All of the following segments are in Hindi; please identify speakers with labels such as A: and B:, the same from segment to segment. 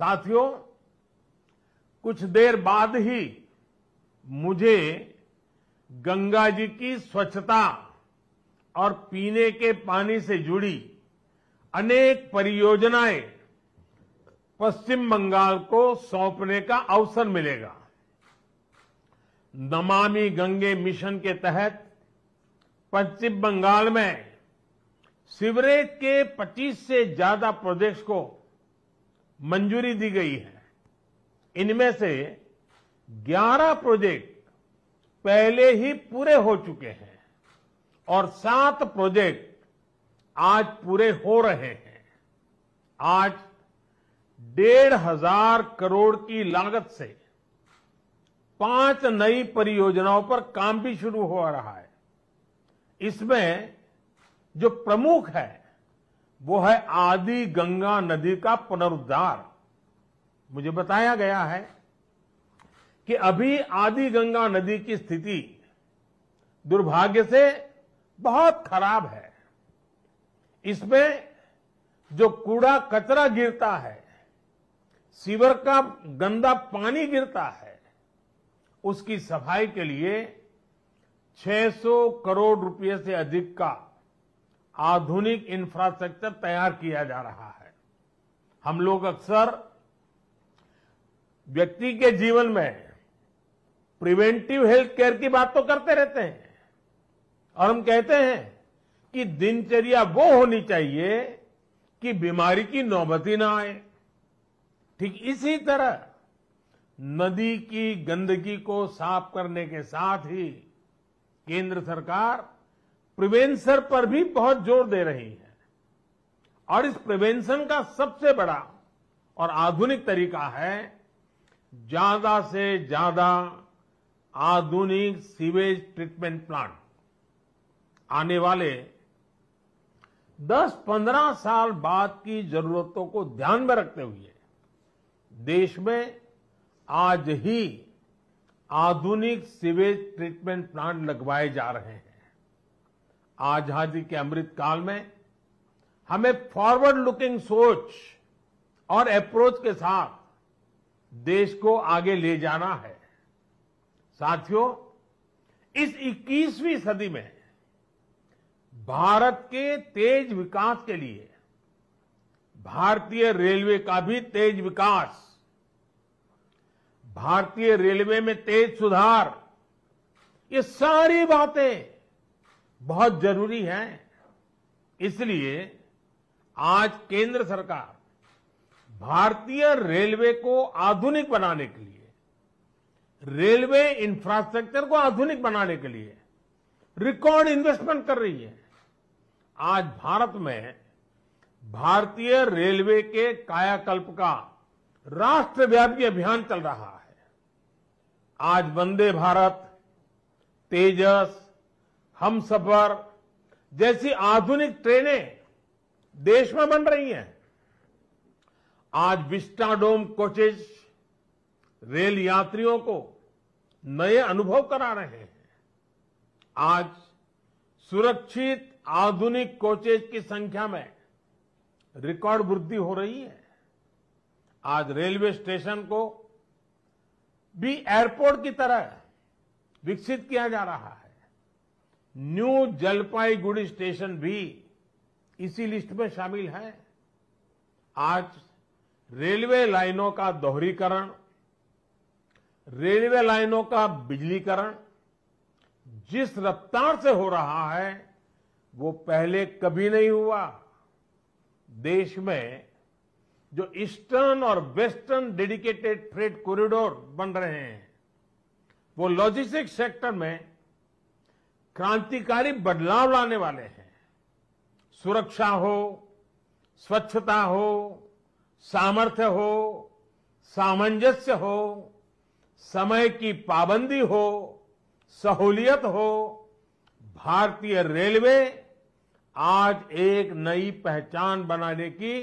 A: साथियों कुछ देर बाद ही मुझे गंगा जी की स्वच्छता और पीने के पानी से जुड़ी अनेक परियोजनाएं पश्चिम बंगाल को सौंपने का अवसर मिलेगा नमामि गंगे मिशन के तहत पश्चिम बंगाल में सिवरेज के 25 से ज्यादा प्रोजेक्ट्स को मंजूरी दी गई है इनमें से 11 प्रोजेक्ट पहले ही पूरे हो चुके हैं और सात प्रोजेक्ट आज पूरे हो रहे हैं आज डेढ़ हजार करोड़ की लागत से पांच नई परियोजनाओं पर काम भी शुरू हो रहा है इसमें जो प्रमुख है वो है आदि गंगा नदी का पुनरुद्धार मुझे बताया गया है कि अभी आदि गंगा नदी की स्थिति दुर्भाग्य से बहुत खराब है इसमें जो कूड़ा कचरा गिरता है सीवर का गंदा पानी गिरता है उसकी सफाई के लिए 600 करोड़ रुपए से अधिक का आधुनिक इंफ्रास्ट्रक्चर तैयार किया जा रहा है हम लोग अक्सर व्यक्ति के जीवन में प्रिवेंटिव हेल्थ केयर की बात तो करते रहते हैं और हम कहते हैं कि दिनचर्या वो होनी चाहिए कि बीमारी की नौबती ना आए ठीक इसी तरह नदी की गंदगी को साफ करने के साथ ही केंद्र सरकार प्रिवेंशन पर भी बहुत जोर दे रही है और इस प्रिवेंशन का सबसे बड़ा और आधुनिक तरीका है ज्यादा से ज्यादा आधुनिक सीवेज ट्रीटमेंट प्लांट आने वाले 10-15 साल बाद की जरूरतों को ध्यान में रखते हुए देश में आज ही आधुनिक सीवेज ट्रीटमेंट प्लांट लगवाए जा रहे हैं आजादी के अमृत काल में हमें फॉरवर्ड लुकिंग सोच और अप्रोच के साथ देश को आगे ले जाना है साथियों इस 21वीं सदी में भारत के तेज विकास के लिए भारतीय रेलवे का भी तेज विकास भारतीय रेलवे में तेज सुधार ये सारी बातें बहुत जरूरी है इसलिए आज केंद्र सरकार भारतीय रेलवे को आधुनिक बनाने के लिए रेलवे इंफ्रास्ट्रक्चर को आधुनिक बनाने के लिए रिकॉर्ड इन्वेस्टमेंट कर रही है आज भारत में भारतीय रेलवे के कायाकल्प का राष्ट्रव्यापी अभियान चल रहा है आज वंदे भारत तेजस हम सफर जैसी आधुनिक ट्रेनें देश में बन रही हैं आज विस्टाडोम कोचेज रेल यात्रियों को नए अनुभव करा रहे हैं आज सुरक्षित आधुनिक कोचेज की संख्या में रिकॉर्ड वृद्धि हो रही है आज रेलवे स्टेशन को भी एयरपोर्ट की तरह विकसित किया जा रहा है न्यू जलपाईगुड़ी स्टेशन भी इसी लिस्ट में शामिल है आज रेलवे लाइनों का दोहरीकरण रेलवे लाइनों का बिजलीकरण जिस रफ्तार से हो रहा है वो पहले कभी नहीं हुआ देश में जो ईस्टर्न और वेस्टर्न डेडिकेटेड फ्रेट कॉरिडोर बन रहे हैं वो लॉजिस्टिक सेक्टर में क्रांतिकारी बदलाव लाने वाले हैं सुरक्षा हो स्वच्छता हो सामर्थ्य हो सामंजस्य हो समय की पाबंदी हो सहूलियत हो भारतीय रेलवे आज एक नई पहचान बनाने की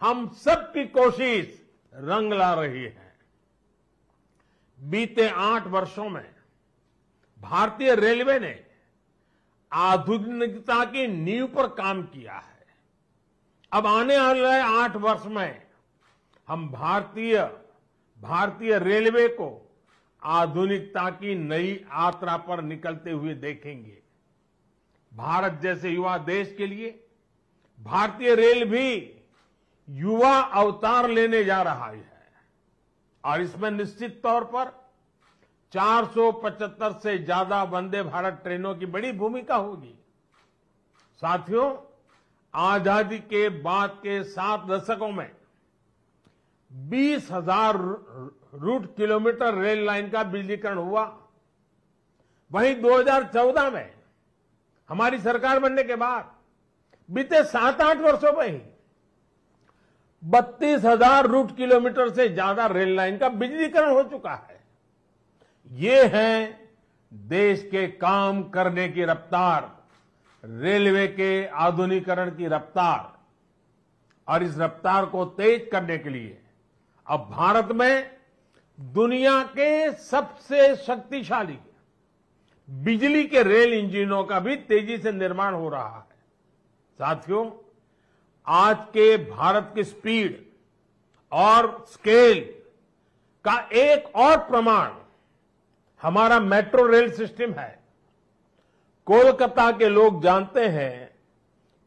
A: हम सबकी कोशिश रंग ला रही है बीते आठ वर्षों में भारतीय रेलवे ने आधुनिकता की नींव पर काम किया है अब आने वाले आठ वर्ष में हम भारतीय भारतीय रेलवे को आधुनिकता की नई यात्रा पर निकलते हुए देखेंगे भारत जैसे युवा देश के लिए भारतीय रेल भी युवा अवतार लेने जा रहा है और इसमें निश्चित तौर पर 475 से ज्यादा वंदे भारत ट्रेनों की बड़ी भूमिका होगी साथियों आजादी के बाद के सात दशकों में बीस हजार रूट किलोमीटर रेल लाइन का बिजलीकरण हुआ वहीं 2014 में हमारी सरकार बनने के बाद बीते सात आठ वर्षों में ही बत्तीस हजार रूट किलोमीटर से ज्यादा रेल लाइन का बिजलीकरण हो चुका है ये है देश के काम करने की रफ्तार रेलवे के आधुनिकरण की रफ्तार और इस रफ्तार को तेज करने के लिए अब भारत में दुनिया के सबसे शक्तिशाली बिजली के रेल इंजनों का भी तेजी से निर्माण हो रहा है साथियों आज के भारत की स्पीड और स्केल का एक और प्रमाण हमारा मेट्रो रेल सिस्टम है कोलकाता के लोग जानते हैं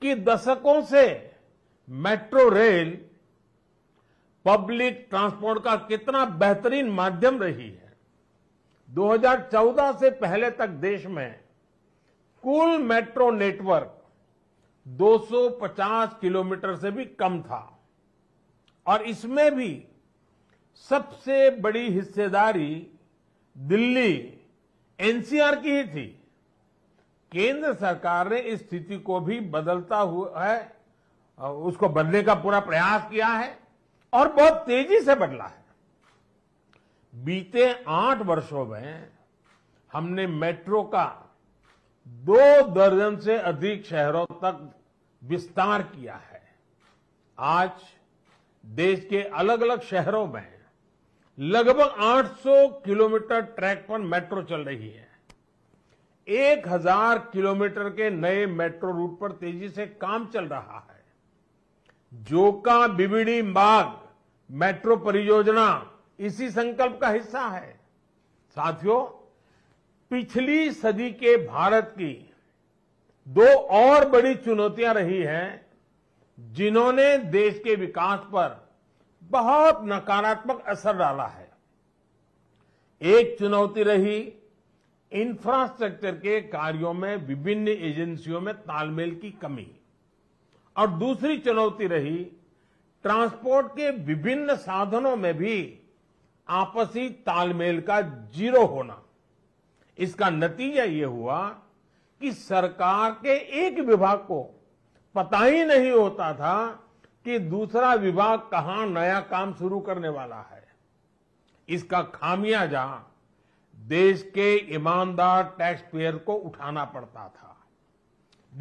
A: कि दशकों से मेट्रो रेल पब्लिक ट्रांसपोर्ट का कितना बेहतरीन माध्यम रही है 2014 से पहले तक देश में कुल मेट्रो नेटवर्क 250 किलोमीटर से भी कम था और इसमें भी सबसे बड़ी हिस्सेदारी दिल्ली एनसीआर की ही थी केंद्र सरकार ने इस स्थिति को भी बदलता हुआ है उसको बदलने का पूरा प्रयास किया है और बहुत तेजी से बदला है बीते आठ वर्षों में हमने मेट्रो का दो दर्जन से अधिक शहरों तक विस्तार किया है आज देश के अलग अलग शहरों में लगभग 800 किलोमीटर ट्रैक पर मेट्रो चल रही है 1000 किलोमीटर के नए मेट्रो रूट पर तेजी से काम चल रहा है जोका बिबिड़ी बाग मेट्रो परियोजना इसी संकल्प का हिस्सा है साथियों पिछली सदी के भारत की दो और बड़ी चुनौतियां रही हैं जिन्होंने देश के विकास पर बहुत नकारात्मक असर डाला है एक चुनौती रही इंफ्रास्ट्रक्चर के कार्यों में विभिन्न एजेंसियों में तालमेल की कमी और दूसरी चुनौती रही ट्रांसपोर्ट के विभिन्न साधनों में भी आपसी तालमेल का जीरो होना इसका नतीजा ये हुआ कि सरकार के एक विभाग को पता ही नहीं होता था कि दूसरा विभाग कहां नया काम शुरू करने वाला है इसका खामियाजा देश के ईमानदार टैक्स पेयर को उठाना पड़ता था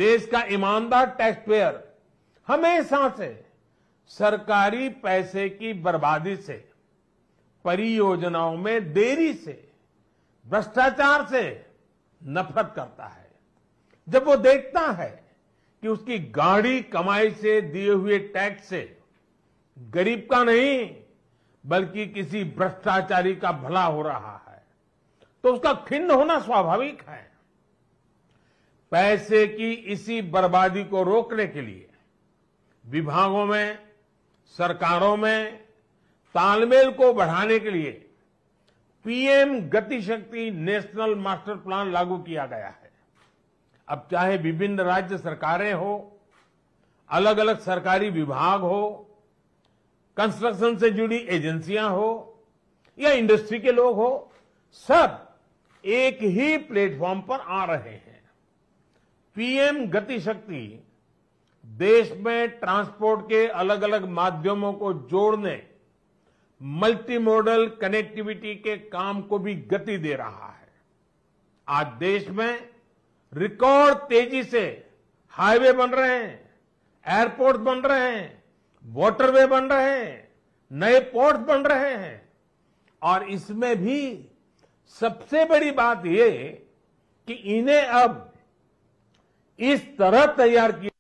A: देश का ईमानदार टैक्स पेयर हमेशा से सरकारी पैसे की बर्बादी से परियोजनाओं में देरी से भ्रष्टाचार से नफरत करता है जब वो देखता है कि उसकी गाढ़ी कमाई से दिए हुए टैक्स से गरीब का नहीं बल्कि किसी भ्रष्टाचारी का भला हो रहा है तो उसका खिन्न होना स्वाभाविक है पैसे की इसी बर्बादी को रोकने के लिए विभागों में सरकारों में तालमेल को बढ़ाने के लिए PM Gatishakti national master plan लागू किया गया है अब चाहे विभिन्न राज्य सरकारें हो अलग अलग सरकारी विभाग हो कंस्ट्रक्शन से जुड़ी एजेंसियां हो या इंडस्ट्री के लोग हो सब एक ही प्लेटफॉर्म पर आ रहे हैं पीएम गतिशक्ति देश में ट्रांसपोर्ट के अलग अलग माध्यमों को जोड़ने मल्टी मॉडल कनेक्टिविटी के काम को भी गति दे रहा है आज देश में रिकॉर्ड तेजी से हाईवे बन रहे हैं एयरपोर्ट बन रहे हैं वाटरवे बन रहे हैं नए पोर्ट बन रहे हैं और इसमें भी सबसे बड़ी बात यह कि इन्हें अब इस तरह तैयार किया